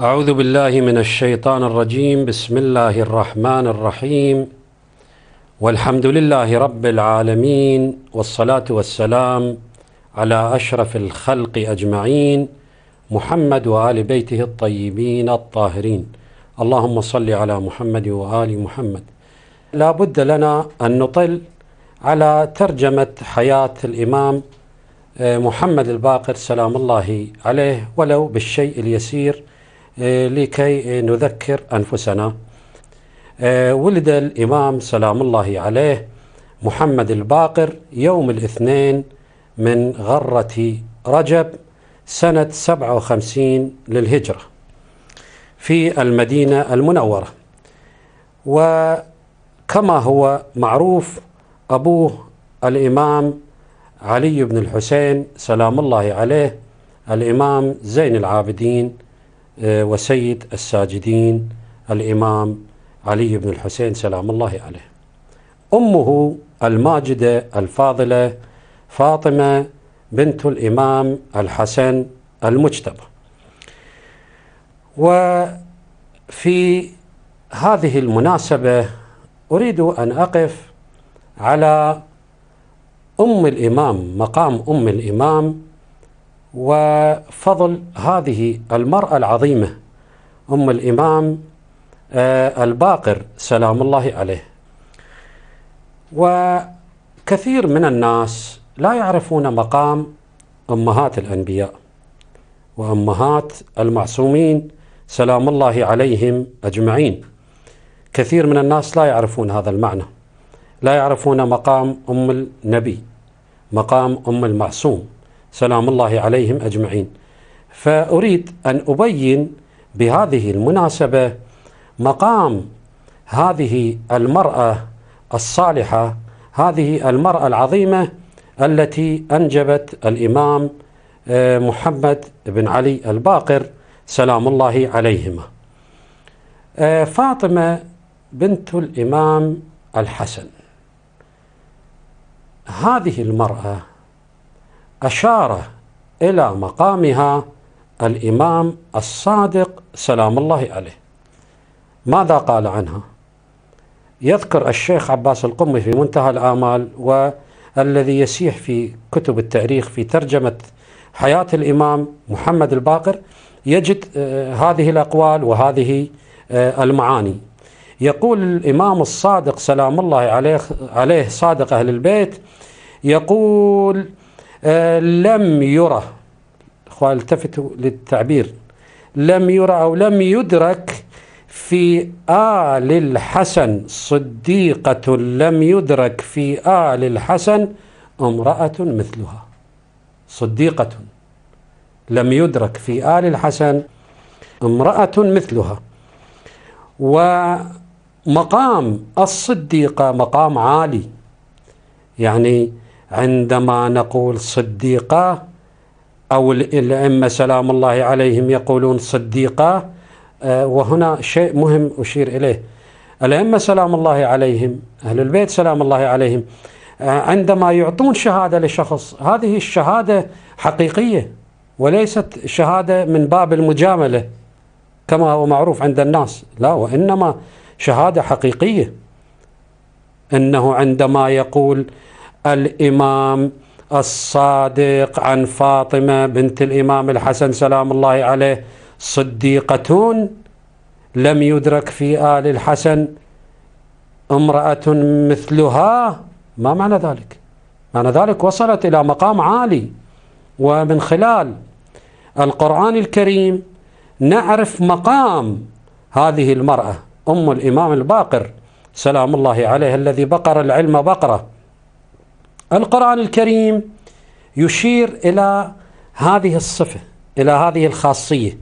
أعوذ بالله من الشيطان الرجيم بسم الله الرحمن الرحيم والحمد لله رب العالمين والصلاة والسلام على أشرف الخلق أجمعين محمد وآل بيته الطيبين الطاهرين اللهم صل على محمد وآل محمد لا بد لنا أن نطل على ترجمة حياة الإمام آه، محمد الباقر سلام الله عليه ولو بالشيء اليسير إيه، لكي نذكر أنفسنا إيه، ولد الإمام سلام الله عليه محمد الباقر يوم الاثنين من غرة رجب سنة 57 للهجرة في المدينة المنورة وكما هو معروف أبوه الإمام علي بن الحسين سلام الله عليه الإمام زين العابدين آه، وسيد الساجدين الإمام علي بن الحسين سلام الله عليه أمه الماجدة الفاضلة فاطمة بنت الإمام الحسن المجتبى وفي هذه المناسبة أريد أن أقف على أم الإمام مقام أم الإمام وفضل هذه المرأة العظيمة أم الإمام آه، الباقر سلام الله عليه وكثير من الناس لا يعرفون مقام أمهات الأنبياء وأمهات المعصومين سلام الله عليهم أجمعين كثير من الناس لا يعرفون هذا المعنى لا يعرفون مقام أم النبي مقام أم المعصوم سلام الله عليهم أجمعين فأريد أن أبين بهذه المناسبة مقام هذه المرأة الصالحة هذه المرأة العظيمة التي أنجبت الإمام آه، محمد بن علي الباقر سلام الله عليهما آه، فاطمة بنت الإمام الحسن هذه المرأة أشار إلى مقامها الإمام الصادق سلام الله عليه ماذا قال عنها يذكر الشيخ عباس القمي في منتهى الآمال والذي يسيح في كتب التاريخ في ترجمة حياة الإمام محمد الباقر يجد آه، هذه الأقوال وهذه آه، المعاني يقول الإمام الصادق سلام الله عليه, عليه صادق أهل البيت يقول آه، لم يرى اخوان التفتوا للتعبير لم يرى أو لم يدرك في آل الحسن صديقة لم يدرك في آل الحسن امرأة مثلها صديقة لم يدرك في آل الحسن امرأة مثلها ومقام الصديقة مقام عالي يعني عندما نقول صديقة أو الأئمة سلام الله عليهم يقولون صديقة آه، وهنا شيء مهم أشير إليه الأئمة سلام الله عليهم أهل البيت سلام الله عليهم آه، عندما يعطون شهادة لشخص هذه الشهادة حقيقية وليست شهادة من باب المجاملة كما هو معروف عند الناس لا وإنما شهادة حقيقية أنه عندما يقول الإمام الصادق عن فاطمة بنت الإمام الحسن سلام الله عليه صديقة لم يدرك في آل الحسن امرأة مثلها ما معنى ذلك معنى ذلك وصلت إلى مقام عالي ومن خلال القرآن الكريم نعرف مقام هذه المرأة أم الإمام الباقر سلام الله عليه الذي بقر العلم بقرة القرآن الكريم يشير إلى هذه الصفة إلى هذه الخاصية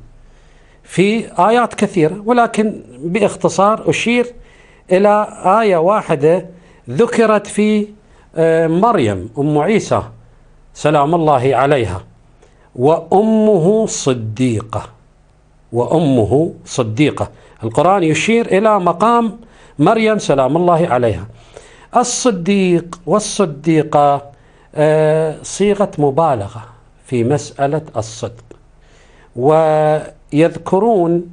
في آيات كثيرة ولكن باختصار أشير إلى آية واحدة ذكرت في آه، مريم أم عيسى سلام الله عليها وأمه صديقة وأمه صديقة القرآن يشير إلى مقام مريم سلام الله عليها الصديق والصديقة آه، صيغة مبالغة في مسألة الصدق ويذكرون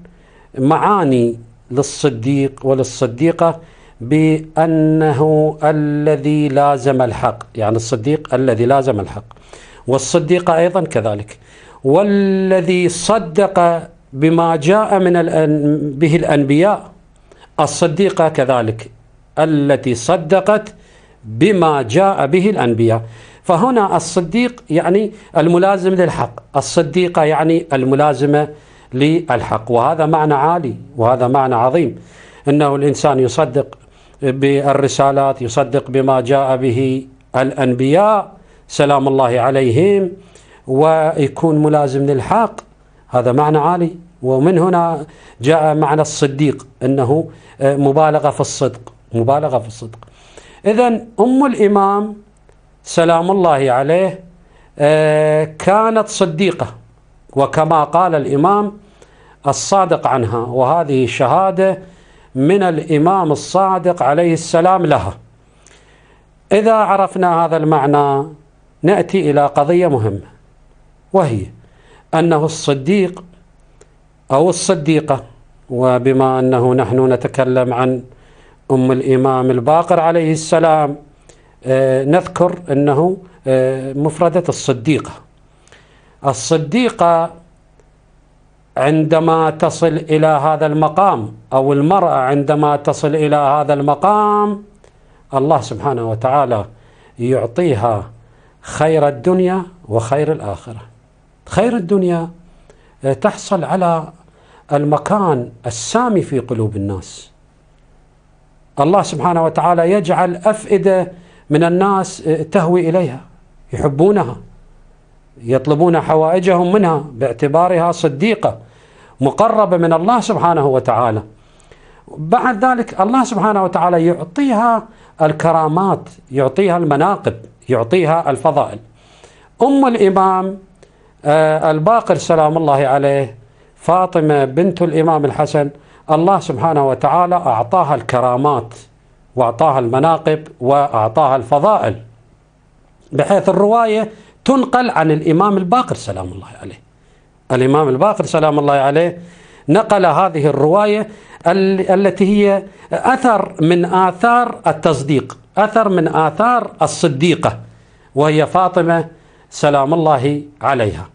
معاني للصديق وللصديقة بأنه الذي لازم الحق يعني الصديق الذي لازم الحق والصديقة أيضا كذلك والذي صدق بما جاء من به الأنبياء الصديقة كذلك التي صدقت بما جاء به الأنبياء فهنا الصديق يعني الملازم للحق الصديقة يعني الملازمة للحق وهذا معنى عالي وهذا معنى عظيم أنه الإنسان يصدق بالرسالات يصدق بما جاء به الأنبياء سلام الله عليهم ويكون ملازم للحق هذا معنى عالي ومن هنا جاء معنى الصديق أنه مبالغة في الصدق مبالغة في الصدق إذا أم الإمام سلام الله عليه آه، كانت صديقة وكما قال الإمام الصادق عنها وهذه شهادة من الإمام الصادق عليه السلام لها إذا عرفنا هذا المعنى نأتي إلى قضية مهمة وهي أنه الصديق أو الصديقة وبما أنه نحن نتكلم عن أم الإمام الباقر عليه السلام آه، نذكر أنه آه، مفردة الصديقة الصديقة عندما تصل إلى هذا المقام أو المرأة عندما تصل إلى هذا المقام الله سبحانه وتعالى يعطيها خير الدنيا وخير الآخرة خير الدنيا آه، تحصل على المكان السامي في قلوب الناس الله سبحانه وتعالى يجعل أفئدة من الناس آه، تهوي إليها يحبونها يطلبون حوائجهم منها باعتبارها صديقة مقربة من الله سبحانه وتعالى بعد ذلك الله سبحانه وتعالى يعطيها الكرامات يعطيها المناقب يعطيها الفضائل أم الإمام آه، الباقر سلام الله عليه فاطمة بنت الإمام الحسن الله سبحانه وتعالى أعطاها الكرامات وأعطاها المناقب وأعطاها الفضائل بحيث الرواية تنقل عن الإمام الباقر سلام الله عليه الإمام الباقر سلام الله عليه نقل هذه الرواية التي هي أثر من آثار التصديق أثر من آثار الصديقة وهي فاطمة سلام الله عليها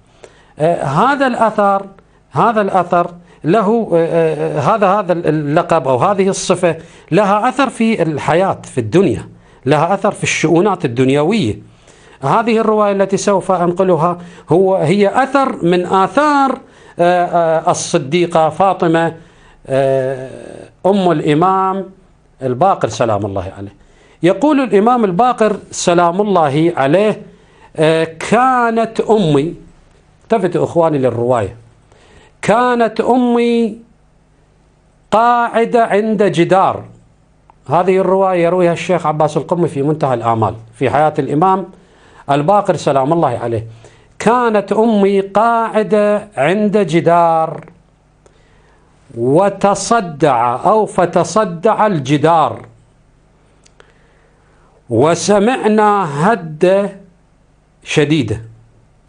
آه، هذا الأثر هذا الأثر له آه، آه، آه، هذا هذا اللقب او هذه الصفه لها اثر في الحياه في الدنيا لها اثر في الشؤونات الدنيويه هذه الروايه التي سوف انقلها هو هي اثر من اثار الصديقه فاطمه ام الامام الباقر سلام الله عليه يقول الامام الباقر سلام الله عليه كانت امي التفتوا اخواني للروايه كانت أمي قاعدة عند جدار هذه الرواية يرويها الشيخ عباس القمي في منتهى الآمال في حياة الإمام الباقر سلام الله عليه كانت أمي قاعدة عند جدار وتصدع أو فتصدع الجدار وسمعنا هدة شديدة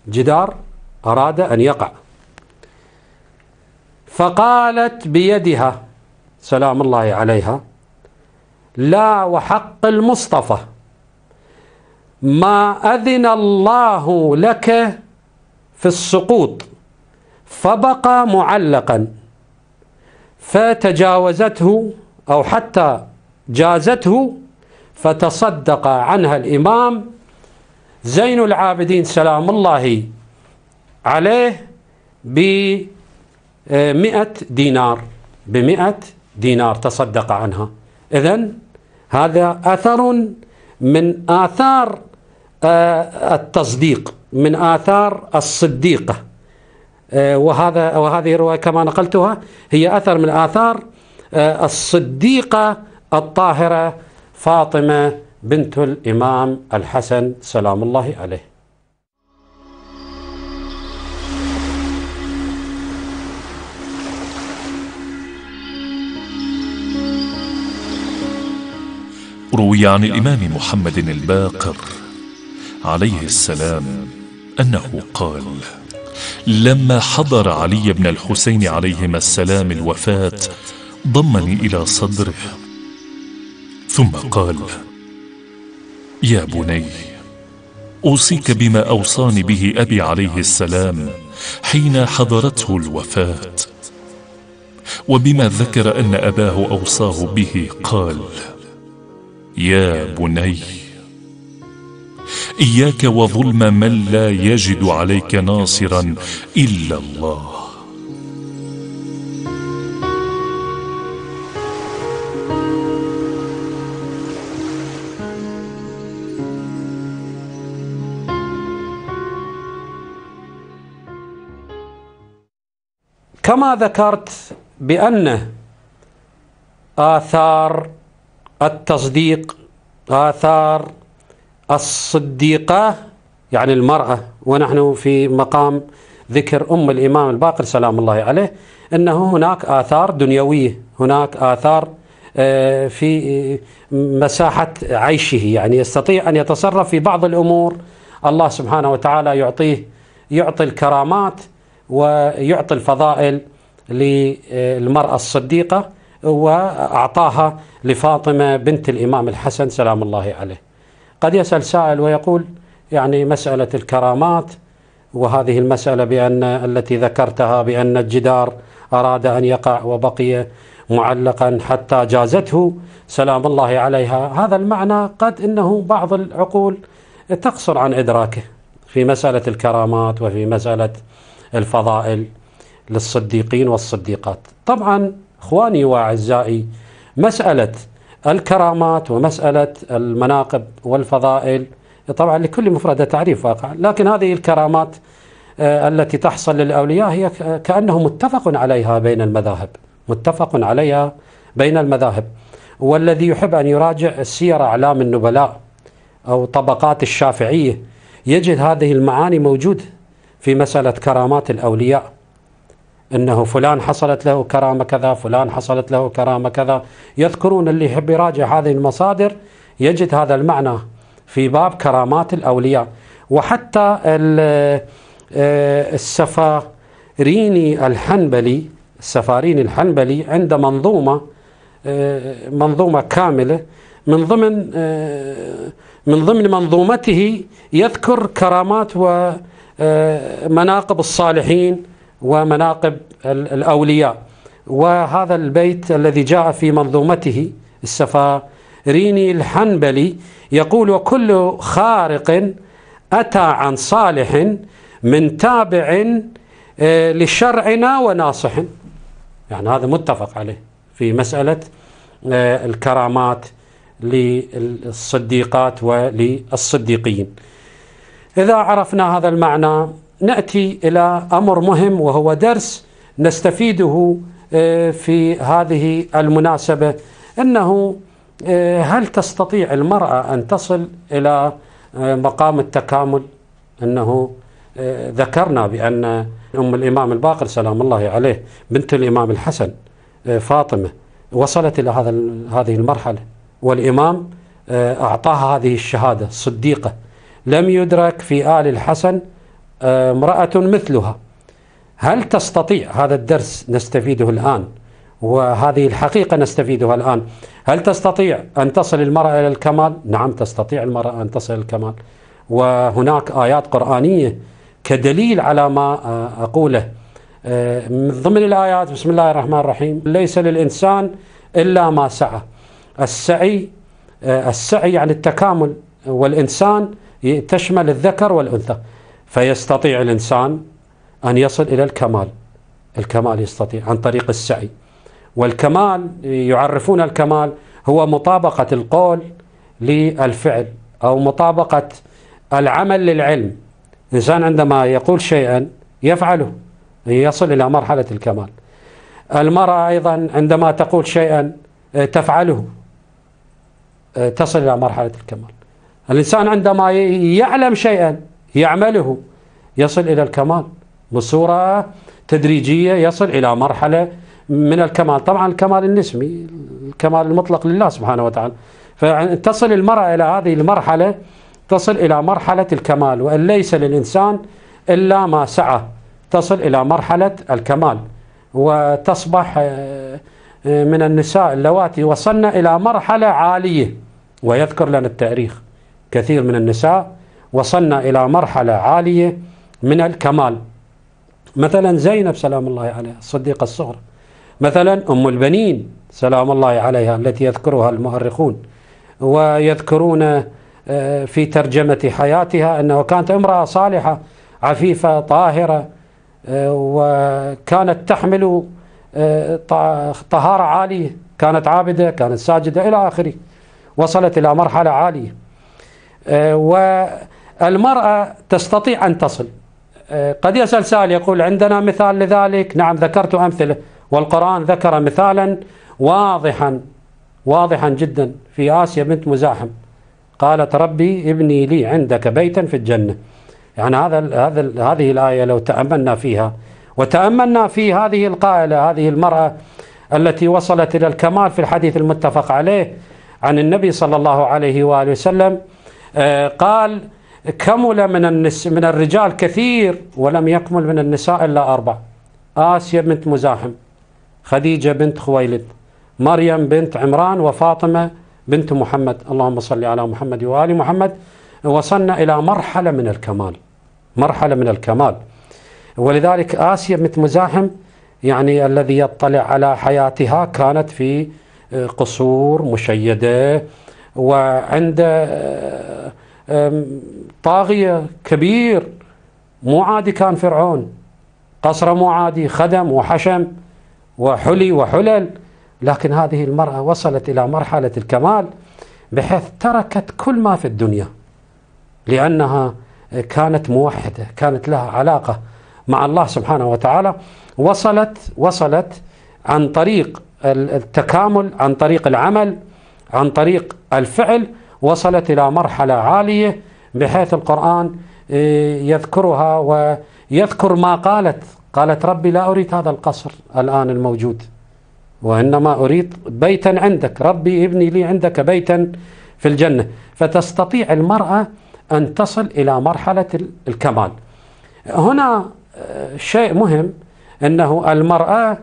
جدار أراد أن يقع فقالت بيدها سلام الله عليها لا وحق المصطفى ما أذن الله لك في السقوط فبقى معلقا فتجاوزته أو حتى جازته فتصدق عنها الإمام زين العابدين سلام الله عليه ب 100 آه، دينار ب 100 دينار تصدق عنها إذا هذا أثر من آثار آه، التصديق من آثار الصديقة آه، وهذا وهذه الرواية كما نقلتها هي أثر من آثار الصديقة الطاهرة فاطمة بنت الإمام الحسن سلام الله عليه روي عن الإمام محمد الباقر عليه السلام أنه قال لما حضر علي بن الحسين عليهما السلام الوفاة ضمني إلى صدره ثم قال يا بني أوصيك بما أوصاني به أبي عليه السلام حين حضرته الوفاة وبما ذكر أن أباه أوصاه به قال يا بني إياك وظلم من لا يجد عليك ناصرا إلا الله كما ذكرت بأن آثار التصديق آثار الصديقة يعني المرأة ونحن في مقام ذكر أم الإمام الباقر سلام الله عليه أنه هناك آثار دنيوية هناك آثار آه، في مساحة عيشه يعني يستطيع أن يتصرف في بعض الأمور الله سبحانه وتعالى يعطيه يعطي الكرامات ويعطي الفضائل للمرأة الصديقة وأعطاها لفاطمة بنت الإمام الحسن سلام الله عليه قد يسأل سائل ويقول يعني مسألة الكرامات وهذه المسألة بأن التي ذكرتها بأن الجدار أراد أن يقع وبقي معلقا حتى جازته سلام الله عليها هذا المعنى قد انه بعض العقول تقصر عن ادراكه في مساله الكرامات وفي مساله الفضائل للصديقين والصديقات طبعا إخواني وأعزائي مسألة الكرامات ومسألة المناقب والفضائل طبعا لكل مفردة تعريف واقع لكن هذه الكرامات آه، التي تحصل للأولياء هي كأنه متفق عليها بين المذاهب متفق عليها بين المذاهب والذي يحب أن يراجع سير أعلام النبلاء أو طبقات الشافعية يجد هذه المعاني موجودة في مسألة كرامات الأولياء أنه فلان حصلت له كرامة كذا فلان حصلت له كرامة كذا يذكرون اللي يحب يراجع هذه المصادر يجد هذا المعنى في باب كرامات الأولياء وحتى آه، السفاريني الحنبلي السفاريني الحنبلي عنده منظومة آه، منظومة كاملة من ضمن آه، من ضمن منظومته يذكر كرامات ومناقب الصالحين ومناقب الأولياء وهذا البيت الذي جاء في منظومته ريني الحنبلي يقول وكل خارق أتى عن صالح من تابع آه، لشرعنا وناصح يعني هذا متفق عليه في مسألة آه، الكرامات للصديقات وللصديقين إذا عرفنا هذا المعنى ناتي الى امر مهم وهو درس نستفيده آه، في هذه المناسبه انه آه، هل تستطيع المراه ان تصل الى آه، مقام التكامل؟ انه ذكرنا بان ام الامام الباقر سلام الله عليه بنت الامام الحسن فاطمه وصلت الى هذا هذه المرحله والامام اعطاها هذه الشهاده الصديقه لم يدرك في ال الحسن امرأة مثلها هل تستطيع هذا الدرس نستفيده الآن وهذه الحقيقة نستفيدها الآن هل تستطيع أن تصل المرأة إلى الكمال؟ نعم تستطيع المرأة أن تصل إلى الكمال وهناك آيات قرآنية كدليل على ما آه، أقوله آه، من ضمن الآيات بسم الله الرحمن الرحيم ليس للإنسان إلا ما سعى السعي آه، السعي عن يعني التكامل والإنسان تشمل الذكر والأنثى فيستطيع الإنسان أن يصل إلى الكمال الكمال يستطيع عن طريق السعي والكمال يعرفون الكمال هو مطابقة القول للفعل أو مطابقة العمل للعلم الإنسان عندما يقول شيئا يفعله يصل إلى مرحلة الكمال المرأة أيضا عندما تقول شيئا آه، تفعله آه، تصل إلى مرحلة الكمال الإنسان عندما يعلم شيئا يعمله يصل إلى الكمال بصورة تدريجية يصل إلى مرحلة من الكمال طبعا الكمال النسمي الكمال المطلق لله سبحانه وتعالى فتصل المرأة إلى هذه المرحلة تصل إلى مرحلة الكمال وأن ليس للإنسان إلا ما سعى تصل إلى مرحلة الكمال وتصبح آه، من النساء اللواتي وصلنا إلى مرحلة عالية ويذكر لنا التاريخ كثير من النساء وصلنا إلى مرحلة عالية من الكمال مثلا زينب سلام الله عليها الصديقة الصغرى مثلا أم البنين سلام الله عليها التي يذكرها المؤرخون ويذكرون آه، في ترجمة حياتها أنه كانت امرأة صالحة عفيفة طاهرة آه، وكانت تحمل آه، طهارة عالية كانت عابدة كانت ساجدة إلى آخره وصلت إلى مرحلة عالية المرأة تستطيع أن تصل آه، قد يسأل سائل يقول عندنا مثال لذلك نعم ذكرت أمثلة والقرآن ذكر مثالا واضحا واضحا جدا في آسيا بنت مزاحم قالت ربي ابني لي عندك بيتا في الجنة يعني هذا هذا هذه الآية لو تأملنا فيها وتأملنا في هذه القائلة هذه المرأة التي وصلت إلى الكمال في الحديث المتفق عليه عن النبي صلى الله عليه وآله وسلم آه، قال كمل من النس من الرجال كثير ولم يكمل من النساء إلا أربع آسيا بنت مزاحم خديجة بنت خويلد مريم بنت عمران وفاطمة بنت محمد اللهم صل على محمد وآل محمد وصلنا إلى مرحلة من الكمال مرحلة من الكمال ولذلك آسيا بنت مزاحم يعني الذي يطلع على حياتها كانت في آه، قصور مشيدة وعند آه، طاغية كبير مو عادي كان فرعون قصره مو عادي خدم وحشم وحلي وحلل لكن هذه المرأة وصلت إلى مرحلة الكمال بحيث تركت كل ما في الدنيا لأنها كانت موحدة كانت لها علاقة مع الله سبحانه وتعالى وصلت وصلت عن طريق التكامل عن طريق العمل عن طريق الفعل وصلت إلى مرحلة عالية بحيث القرآن إيه، يذكرها ويذكر ما قالت قالت ربي لا أريد هذا القصر الآن الموجود وإنما أريد بيتا عندك ربي ابني لي عندك بيتا في الجنة فتستطيع المرأة أن تصل إلى مرحلة الكمال هنا إيه، شيء مهم أنه المرأة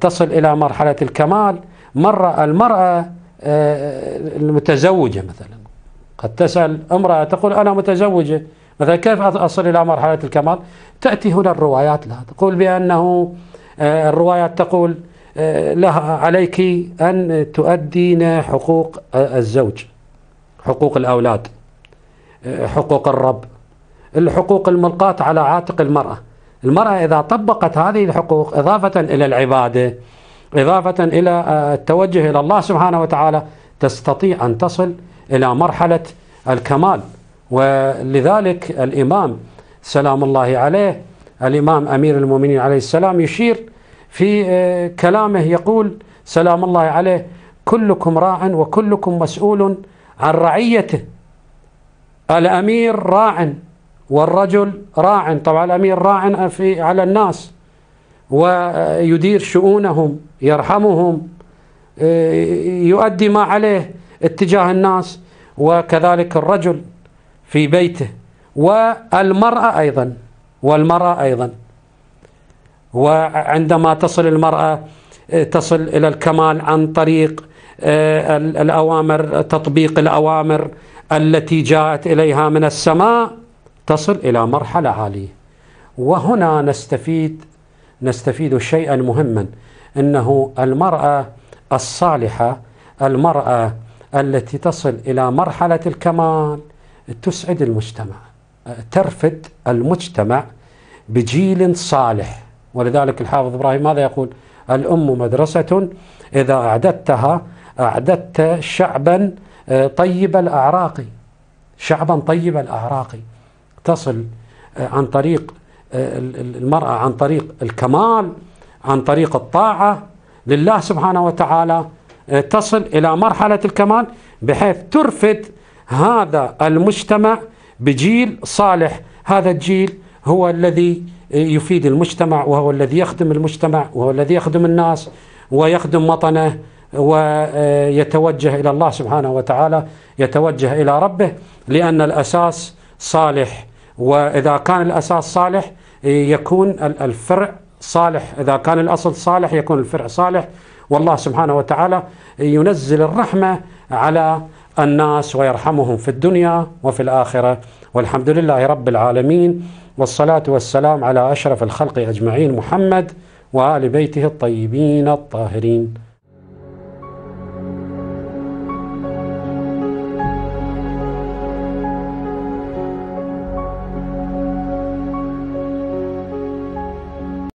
تصل إلى مرحلة الكمال مرة المرأة إيه، المتزوجة مثلا قد تسأل امرأة تقول أنا متزوجة مثلا كيف أصل إلى مرحلة الكمال تأتي هنا الروايات لها تقول بأنه آه، الروايات تقول آه، لها عليك أن تؤدين حقوق آه، الزوج حقوق الأولاد حقوق الرب الحقوق الملقاة على عاتق المرأة المرأة إذا طبقت هذه الحقوق إضافة إلى العبادة إضافة إلى التوجه إلى الله سبحانه وتعالى تستطيع أن تصل إلى مرحلة الكمال ولذلك الإمام سلام الله عليه الإمام أمير المؤمنين عليه السلام يشير في آه، كلامه يقول سلام الله عليه كلكم راع وكلكم مسؤول عن رعيته الأمير راع والرجل راع طبعا الأمير راع في على الناس ويدير شؤونهم يرحمهم آه، يؤدي ما عليه اتجاه الناس وكذلك الرجل في بيته والمرأة أيضا والمرأة أيضا وعندما تصل المرأة تصل إلى الكمال عن طريق آه، الأوامر تطبيق الأوامر التي جاءت إليها من السماء تصل إلى مرحلة عالية وهنا نستفيد نستفيد شيئا مهما أنه المرأة الصالحة المرأة التي تصل إلى مرحلة الكمال تسعد المجتمع ترفد المجتمع بجيل صالح ولذلك الحافظ إبراهيم ماذا يقول الأم مدرسة إذا أعددتها أعددت شعبا آه، طيب الأعراق شعبا طيب الأعراق تصل آه، عن طريق آه، المرأة عن طريق الكمال عن طريق الطاعة لله سبحانه وتعالى آه، تصل إلى مرحلة الكمال بحيث ترفد هذا المجتمع بجيل صالح هذا الجيل هو الذي آه، يفيد المجتمع وهو الذي يخدم المجتمع وهو الذي يخدم الناس ويخدم وطنه ويتوجه إلى الله سبحانه وتعالى يتوجه إلى ربه لأن الأساس صالح وإذا كان الأساس صالح آه، يكون الفرع صالح إذا كان الأصل صالح يكون الفرع صالح والله سبحانه وتعالى ينزل الرحمة على الناس ويرحمهم في الدنيا وفي الآخرة والحمد لله رب العالمين والصلاة والسلام على أشرف الخلق أجمعين محمد وآل بيته الطيبين الطاهرين